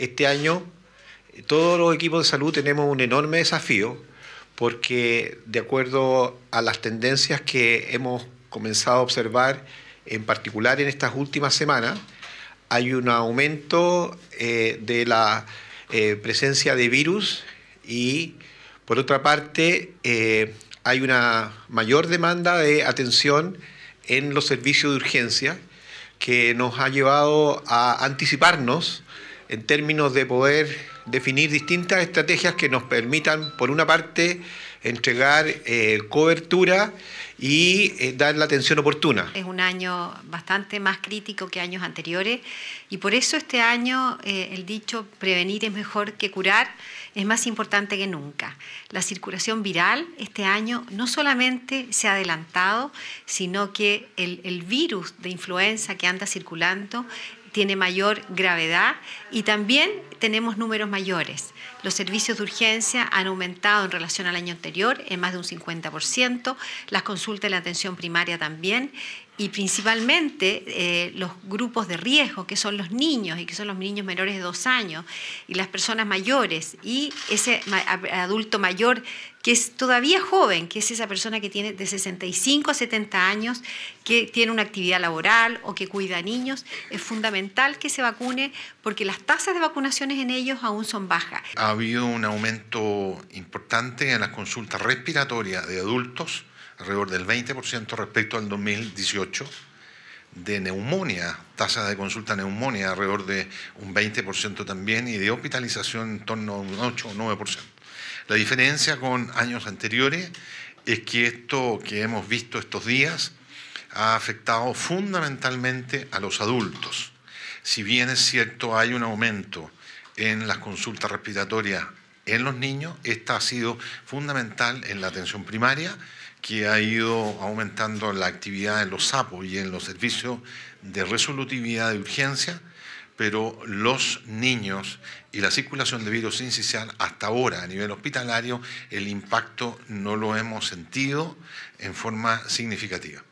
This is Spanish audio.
Este año todos los equipos de salud tenemos un enorme desafío porque de acuerdo a las tendencias que hemos comenzado a observar, en particular en estas últimas semanas, hay un aumento eh, de la eh, presencia de virus y por otra parte eh, hay una mayor demanda de atención en los servicios de urgencia que nos ha llevado a anticiparnos en términos de poder definir distintas estrategias que nos permitan, por una parte, entregar eh, cobertura y eh, dar la atención oportuna. Es un año bastante más crítico que años anteriores y por eso este año eh, el dicho prevenir es mejor que curar es más importante que nunca. La circulación viral este año no solamente se ha adelantado, sino que el virus de influenza que anda circulando tiene mayor gravedad y también tenemos números mayores. Los servicios de urgencia han aumentado en relación al año anterior en más de un 50%, las consultas de la atención primaria también y principalmente eh, los grupos de riesgo, que son los niños y que son los niños menores de dos años y las personas mayores y ese adulto mayor que es todavía joven, que es esa persona que tiene de 65 a 70 años, que tiene una actividad laboral o que cuida a niños, es fundamental que se vacune porque las tasas de vacunaciones en ellos aún son bajas. Ha habido un aumento importante en las consultas respiratorias de adultos alrededor del 20% respecto al 2018, de neumonía, tasa de consulta neumonía alrededor de un 20% también y de hospitalización en torno a un 8 o 9%. La diferencia con años anteriores es que esto que hemos visto estos días ha afectado fundamentalmente a los adultos. Si bien es cierto hay un aumento en las consultas respiratorias en los niños, esta ha sido fundamental en la atención primaria que ha ido aumentando la actividad en los sapos y en los servicios de resolutividad de urgencia, pero los niños y la circulación de virus incisal hasta ahora a nivel hospitalario, el impacto no lo hemos sentido en forma significativa.